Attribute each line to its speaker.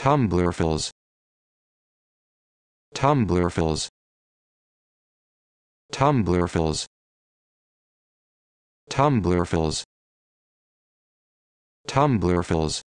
Speaker 1: Tumblr fills. Tumblr fills. Tumblr fills. Tumblr fills. Tumblr fills.